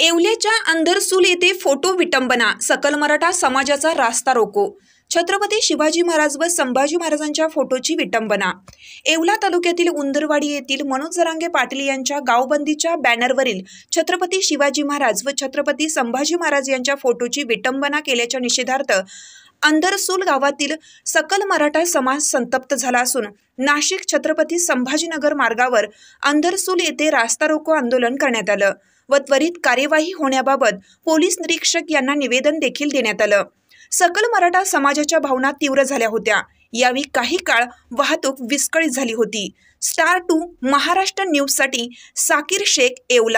एवल्याच्या अंधरसूल येथे फोटो विटंबना सकल मराठा समाजाचा रास्ता रोको छत्रपती शिवाजी महाराज व संभाजी महाराजांच्या फोटोची विटंबना येवला तालुक्यातील उंदरवाडी येथील मनोज जरांगे पाटील यांच्या गावबंदीच्या बॅनरवरील छत्रपती शिवाजी महाराज व छत्रपती संभाजी महाराज यांच्या फोटोची विटंबना केल्याच्या निषेधार्थ अंधरसूल गावातील सकल मराठा समाज संतप्त झाला असून नाशिक छत्रपती संभाजीनगर मार्गावर अंधरसूल येथे रास्ता रोको आंदोलन करण्यात आलं व त्वरित कार्यवाही होण्याबाबत पोलीस निरीक्षक यांना निवेदन देखील देण्यात आलं सकल मराठा समाजाच्या भावना तीव्र झाल्या होत्या यावेळी काही काळ वाहतूक विस्कळीत झाली होती स्टार टू महाराष्ट्र न्यूजसाठी साकीर शेख येवला